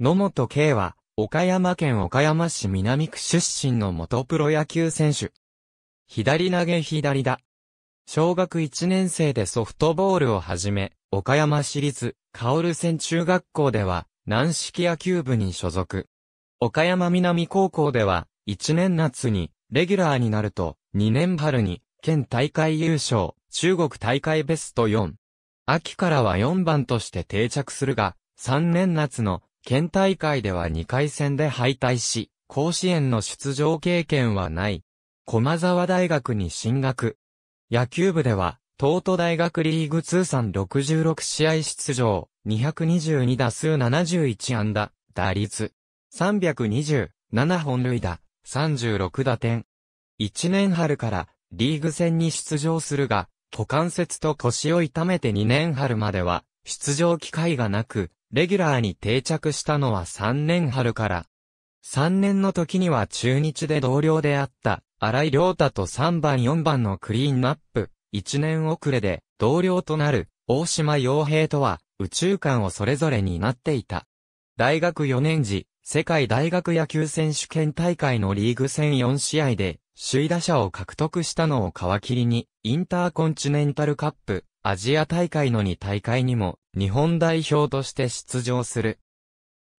野本圭は、岡山県岡山市南区出身の元プロ野球選手。左投げ左だ。小学1年生でソフトボールをはじめ、岡山市立、薫線中学校では、軟式野球部に所属。岡山南高校では、1年夏に、レギュラーになると、2年春に、県大会優勝、中国大会ベスト4。秋からは4番として定着するが、3年夏の県大会では2回戦で敗退し、甲子園の出場経験はない。駒沢大学に進学。野球部では、東都大学リーグ通算66試合出場、222打数71安打、打率、327本塁打、36打点。1年春からリーグ戦に出場するが、股関節と腰を痛めて2年春までは出場機会がなく、レギュラーに定着したのは3年春から。3年の時には中日で同僚であった荒井良太と3番4番のクリーンナップ、1年遅れで同僚となる大島洋平とは宇宙間をそれぞれになっていた。大学4年時、世界大学野球選手権大会のリーグ戦4試合で首位打者を獲得したのを皮切りにインターコンチネンタルカップ、アジア大会の2大会にも日本代表として出場する。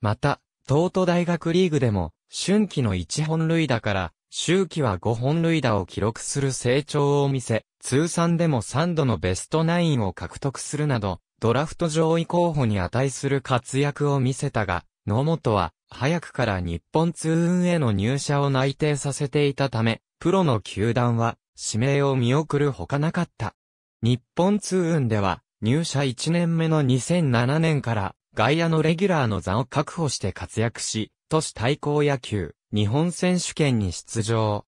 また、東都大学リーグでも、春季の1本塁打から、周期は5本塁打を記録する成長を見せ、通算でも3度のベストナインを獲得するなど、ドラフト上位候補に値する活躍を見せたが、野本は、早くから日本通運への入社を内定させていたため、プロの球団は、指名を見送るほかなかった。日本通運では、入社1年目の2007年から外野のレギュラーの座を確保して活躍し、都市対抗野球、日本選手権に出場。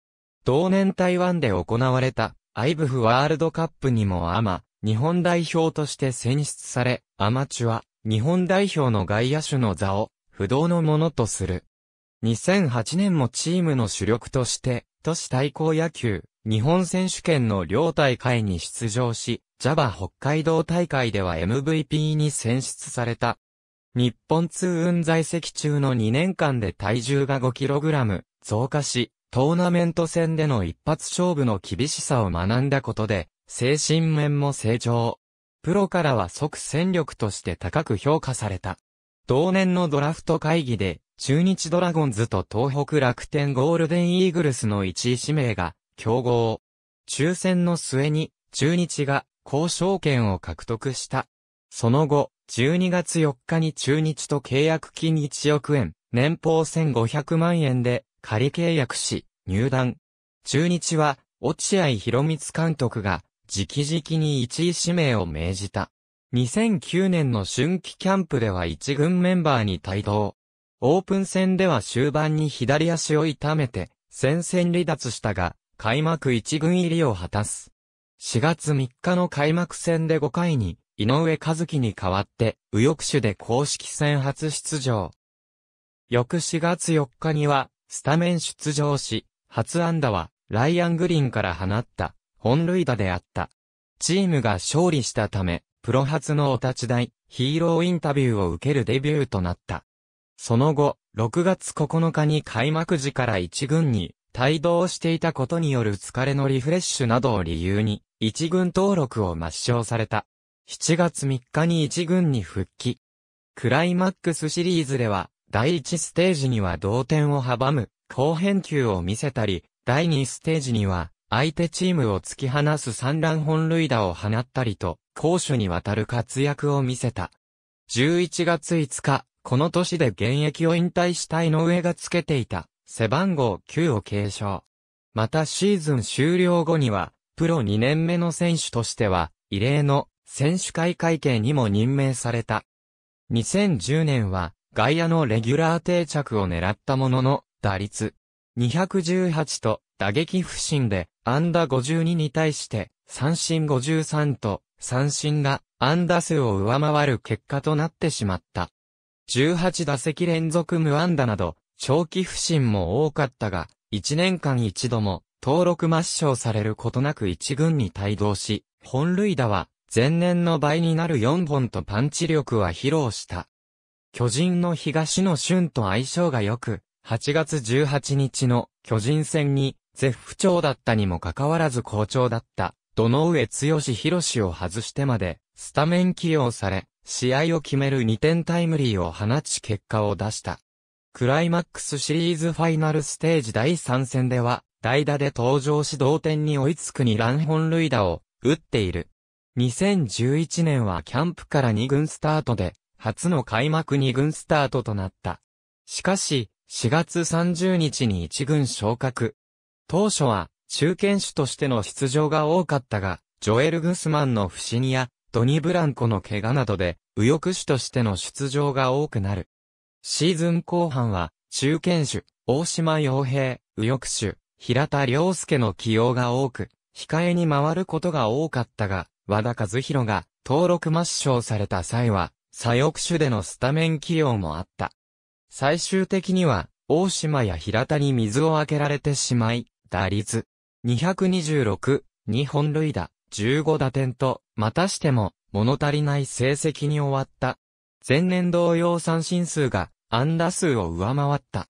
同年台湾で行われた、アイブフワールドカップにもアマ、日本代表として選出され、アマチュア、日本代表の外野手の座を、不動のものとする。2008年もチームの主力として、都市対抗野球、日本選手権の両大会に出場し、JAVA 北海道大会では MVP に選出された。日本通運在籍中の2年間で体重が 5kg 増加し、トーナメント戦での一発勝負の厳しさを学んだことで、精神面も成長。プロからは即戦力として高く評価された。同年のドラフト会議で、中日ドラゴンズと東北楽天ゴールデンイーグルスの1位指名が競合。抽選の末に、中日が交渉権を獲得した。その後、12月4日に中日と契約金1億円、年俸1500万円で仮契約し、入団。中日は、落合博光監督が、直々に1位指名を命じた。2009年の春季キャンプでは1軍メンバーに帯同。オープン戦では終盤に左足を痛めて、戦線離脱したが、開幕一軍入りを果たす。4月3日の開幕戦で5回に、井上和樹に代わって、右翼手で公式戦初出場。翌4月4日には、スタメン出場し、初安打は、ライアングリーンから放った、本塁打であった。チームが勝利したため、プロ初のお立ち台、ヒーローインタビューを受けるデビューとなった。その後、6月9日に開幕時から1軍に帯同していたことによる疲れのリフレッシュなどを理由に、一軍登録を抹消された。7月3日に一軍に復帰。クライマックスシリーズでは、第1ステージには同点を阻む、好返球を見せたり、第2ステージには、相手チームを突き放す三乱本塁打を放ったりと、攻守にわたる活躍を見せた。11月5日、この年で現役を引退した井上がつけていた、背番号9を継承。またシーズン終了後には、プロ2年目の選手としては、異例の選手会会計にも任命された。2010年は、外野のレギュラー定着を狙ったものの、打率218と打撃不振で、安打52に対して、三振53と、三振が安打数を上回る結果となってしまった。18打席連続無安打など、長期不振も多かったが、1年間一度も登録抹消されることなく一軍に帯同し、本塁打は前年の倍になる4本とパンチ力は披露した。巨人の東野俊と相性が良く、8月18日の巨人戦に絶不調だったにもかかわらず好調だった、土上剛博を外してまで、スタメン起用され、試合を決める2点タイムリーを放ち結果を出した。クライマックスシリーズファイナルステージ第3戦では、代打で登場し同点に追いつく2ラン本塁打を打っている。2011年はキャンプから2軍スタートで、初の開幕2軍スタートとなった。しかし、4月30日に1軍昇格。当初は、中堅手としての出場が多かったが、ジョエル・グスマンの不死にや、ドニ・ブランコの怪我などで、右翼手としての出場が多くなる。シーズン後半は、中堅手、大島洋平、右翼手、平田良介の起用が多く、控えに回ることが多かったが、和田和弘が登録抹消された際は、左翼手でのスタメン起用もあった。最終的には、大島や平田に水をあけられてしまい、打率、226、2本塁打、15打点と、またしても、物足りない成績に終わった。前年同様三振数が安打数を上回った。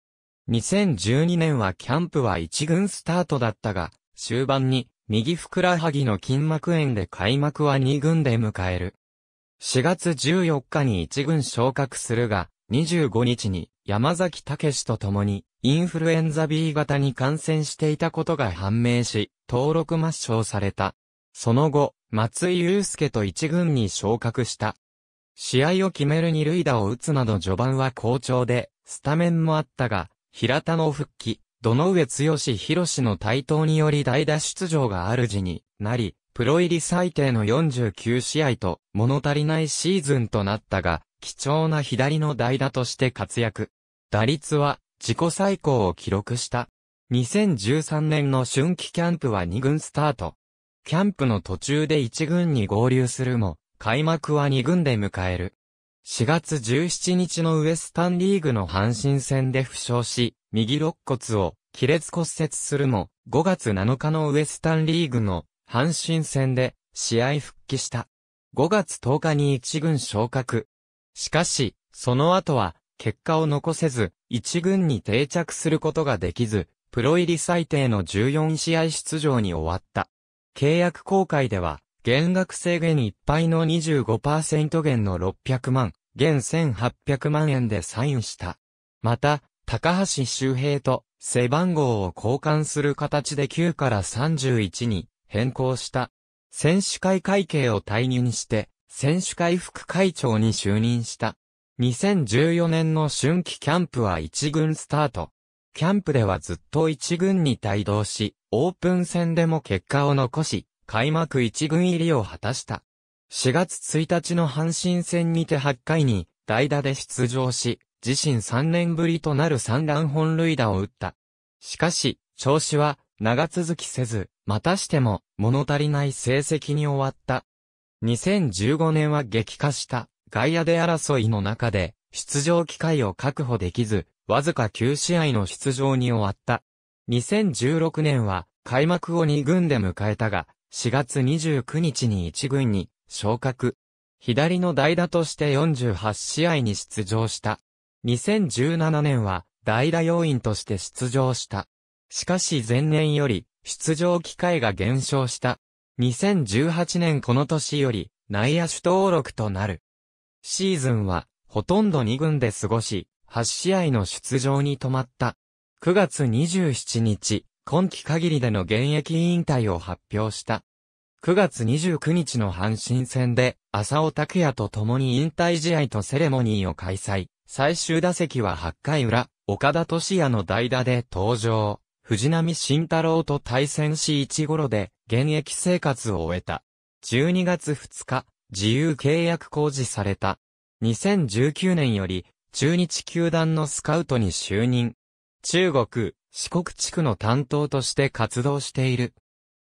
2012年はキャンプは1軍スタートだったが、終盤に右ふくらはぎの筋膜炎で開幕は2軍で迎える。4月14日に1軍昇格するが、25日に山崎武史と共にインフルエンザ B 型に感染していたことが判明し、登録抹消された。その後、松井祐介と1軍に昇格した。試合を決める二塁打を打つなど序盤は好調で、スタメンもあったが、平田の復帰、土上強し広士の台頭により代打出場が主になり、プロ入り最低の49試合と物足りないシーズンとなったが、貴重な左の代打として活躍。打率は自己最高を記録した。2013年の春季キャンプは2軍スタート。キャンプの途中で1軍に合流するも、開幕は2軍で迎える。4月17日のウエスタンリーグの阪神戦で負傷し、右肋骨を亀裂骨折するも、5月7日のウエスタンリーグの阪神戦で試合復帰した。5月10日に1軍昇格。しかし、その後は結果を残せず、1軍に定着することができず、プロ入り最低の14試合出場に終わった。契約公開では、減額制限いっぱいの25%減の600万、減1800万円でサインした。また、高橋周平と背番号を交換する形で9から31に変更した。選手会会計を退任して、選手会副会長に就任した。2014年の春季キャンプは1軍スタート。キャンプではずっと1軍に帯同し、オープン戦でも結果を残し、開幕一軍入りを果たした。4月1日の阪神戦にて8回に代打で出場し、自身3年ぶりとなる3乱本塁打を打った。しかし、調子は長続きせず、またしても物足りない成績に終わった。2015年は激化した外野で争いの中で出場機会を確保できず、わずか9試合の出場に終わった。2016年は開幕を2軍で迎えたが、4月29日に1軍に昇格。左の代打として48試合に出場した。2017年は代打要員として出場した。しかし前年より出場機会が減少した。2018年この年より内野手登録となる。シーズンはほとんど2軍で過ごし、8試合の出場に止まった。9月27日、今季限りでの現役引退を発表した。9月29日の阪神戦で、浅尾拓也と共に引退試合とセレモニーを開催。最終打席は8回裏、岡田敏也の代打で登場。藤波慎太郎と対戦し1頃で、現役生活を終えた。12月2日、自由契約公示された。2019年より、中日球団のスカウトに就任。中国、四国地区の担当として活動している。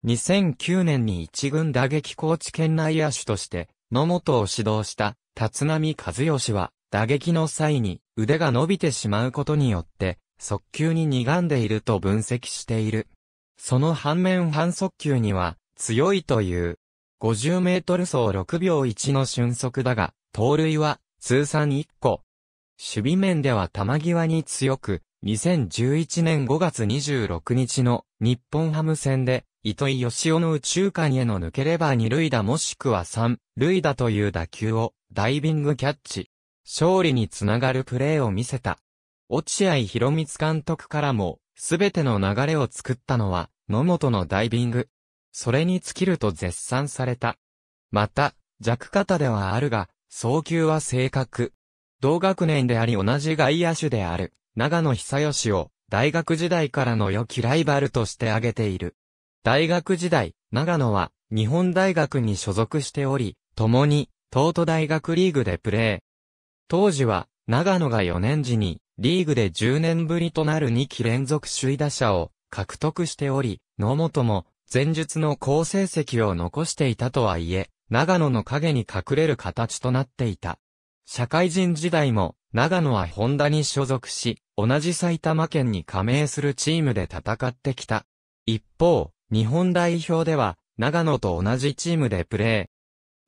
2009年に一軍打撃高知県内野手として、野本を指導した立浪和義は、打撃の際に腕が伸びてしまうことによって、速球に苦んでいると分析している。その反面反速球には強いという。50メートル走6秒1の瞬速だが、盗塁は通算1個。守備面では球際に強く、2011年5月26日の日本ハム戦で、糸井義雄の宇宙間への抜ければ二塁打もしくは三塁打という打球をダイビングキャッチ。勝利につながるプレーを見せた。落合博光監督からも、すべての流れを作ったのは、野本のダイビング。それに尽きると絶賛された。また、弱肩ではあるが、早球は正確。同学年であり同じ外野手である。長野久義を大学時代からの良きライバルとして挙げている。大学時代、長野は日本大学に所属しており、共に東都大学リーグでプレー。当時は長野が4年時にリーグで10年ぶりとなる2期連続首位打者を獲得しており、野本も前述の好成績を残していたとはいえ、長野の影に隠れる形となっていた。社会人時代も長野はホンダに所属し、同じ埼玉県に加盟するチームで戦ってきた。一方、日本代表では、長野と同じチームでプレ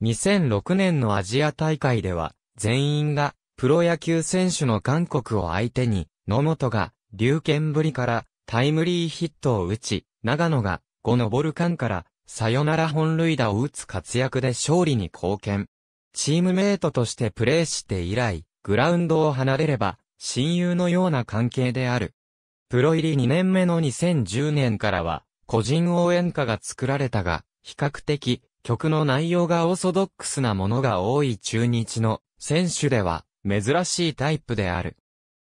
ー。2006年のアジア大会では、全員が、プロ野球選手の韓国を相手に、野本が、龍剣ぶりからタイムリーヒットを打ち、長野が五のボルカンからサヨナラ本塁打を打つ活躍で勝利に貢献。チームメイトとしてプレーして以来、グラウンドを離れれば、親友のような関係である。プロ入り2年目の2010年からは、個人応援歌が作られたが、比較的、曲の内容がオーソドックスなものが多い中日の選手では、珍しいタイプである。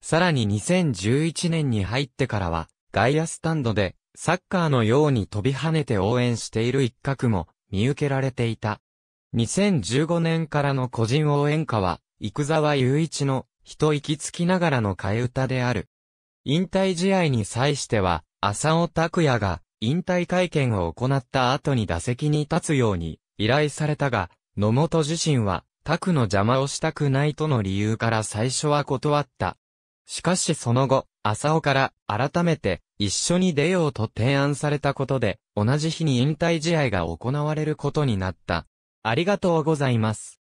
さらに2011年に入ってからは、外野スタンドで、サッカーのように飛び跳ねて応援している一角も見受けられていた。2015年からの個人応援歌は、生沢雄一の、人行きつきながらの替え歌である。引退試合に際しては、浅尾拓也が、引退会見を行った後に打席に立つように、依頼されたが、野本自身は、拓の邪魔をしたくないとの理由から最初は断った。しかしその後、浅尾から改めて一緒に出ようと提案されたことで、同じ日に引退試合が行われることになった。ありがとうございます。